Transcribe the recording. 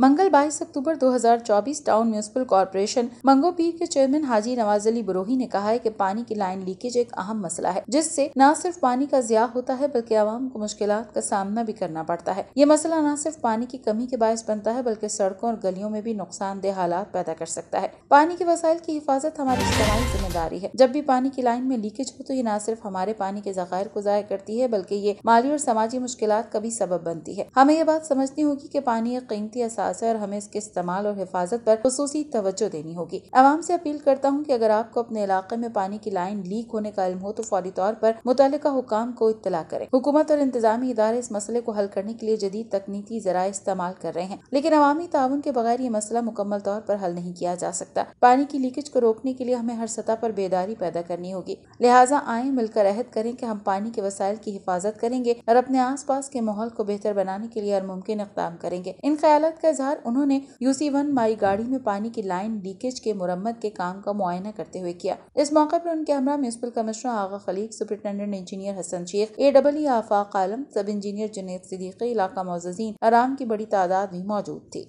मंगल 22 October 2024 town municipal corporation Manghopir के chairman Haji Nawaz Ali Brohi ने कहा है कि पानी की लाइन लीकेज एक अहम मसला है जिससे न सिर्फ पानी का जिया होता है बल्कि आवाम को मुश्किल का सामना भी करना पड़ता है ये मसला न सिर्फ पानी की कमी के बायस बनता है बल्कि सड़कों और गलियों में भी नुकसानदेह हालात पैदा कर सकता है पानी के वसाइल की हिफाजत हमारी जिम्मेदारी है जब भी पानी की लाइन में लीकेज हो तो ये न सिर्फ हमारे पानी के जखायर को जया करती है बल्कि ये माली और समाजी मुश्किल का भी सबब बनती है हमें यह बात समझनी होगी की पानी एक कीमती असार असर हमें इसके इस्तेमाल और हिफाजत पर खसूसी तवज्जो देनी होगी आवाम से अपील करता हूँ कि अगर आपको अपने इलाके में पानी की लाइन लीक होने का इलम हो तो फौरी तौर पर मुतल हुकाम को इतला करें हुकूमत और इंतजामी इदारे इस मसले को हल करने के लिए जदीद तकनीकी जरा इस्तेमाल कर रहे हैं लेकिन अवामी ताउन के बगैर ये मसला मुकम्मल तौर पर हल नहीं किया जा सकता पानी की लीकेज को रोकने के लिए हमें हर सतह पर बेदारी पैदा करनी होगी लिहाजा आए मिलकर अहद करें कि हम पानी के वसायल की हिफाजत करेंगे और अपने आस पास के माहौल को बेहतर बनाने के लिए हर मुमकिन इकदाम करेंगे इन ख्याल का इजहार उन्होंने यूसी वन माई गाड़ी में पानी की लाइन लीकेज के मुरम्मत के काम का मुआयना करते हुए किया इस मौके पर उनके हमरा municipal commissioner Agha Khaliq superintendent engineer Hasan Shaikh ए डबल आफाक आलम सब इंजीनियर जुनेद सिद्दीकी इलाका मोजीन आराम की बड़ी तादाद भी मौजूद थी